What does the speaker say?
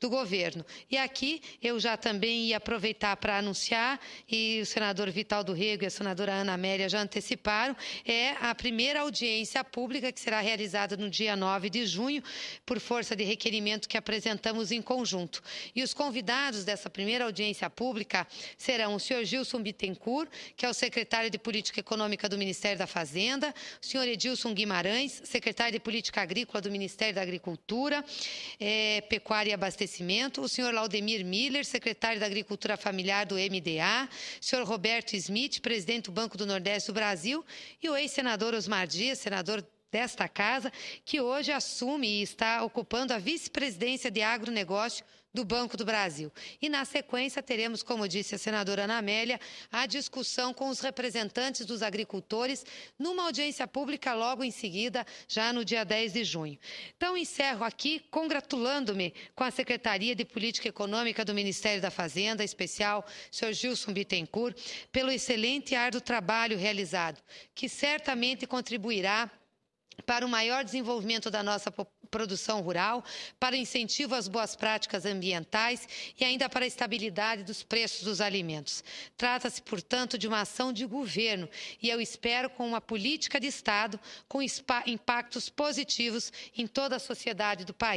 do governo. E aqui eu já também ia aproveitar para anunciar, e o senador Vital do Rego e a senadora Ana Amélia já anteciparam, é a primeira audiência pública que será realizada no dia 9 de junho, por força de requerimento que apresentamos em conjunto. E os convidados dessa primeira audiência pública serão o senhor Gilson Bittencourt, que é o secretário de Política Econômica do Ministério da Fazenda, o senhor Edilson Guimarães, secretário de Política Agrícola do Ministério da Agricultura, é, Pecuária e Abastecimento, Abastecimento, o senhor Laudemir Miller, secretário da Agricultura Familiar do MDA, o senhor Roberto Smith, presidente do Banco do Nordeste do Brasil, e o ex-senador Osmar Dias, senador desta casa, que hoje assume e está ocupando a vice-presidência de agronegócio do Banco do Brasil. E, na sequência, teremos, como disse a senadora Ana Amélia, a discussão com os representantes dos agricultores numa audiência pública logo em seguida, já no dia 10 de junho. Então, encerro aqui congratulando-me com a Secretaria de Política Econômica do Ministério da Fazenda, especial, Sr. Gilson Bittencourt, pelo excelente ar do trabalho realizado, que certamente contribuirá para o maior desenvolvimento da nossa produção rural, para o incentivo às boas práticas ambientais e ainda para a estabilidade dos preços dos alimentos. Trata-se, portanto, de uma ação de governo e eu espero com uma política de Estado com impactos positivos em toda a sociedade do país.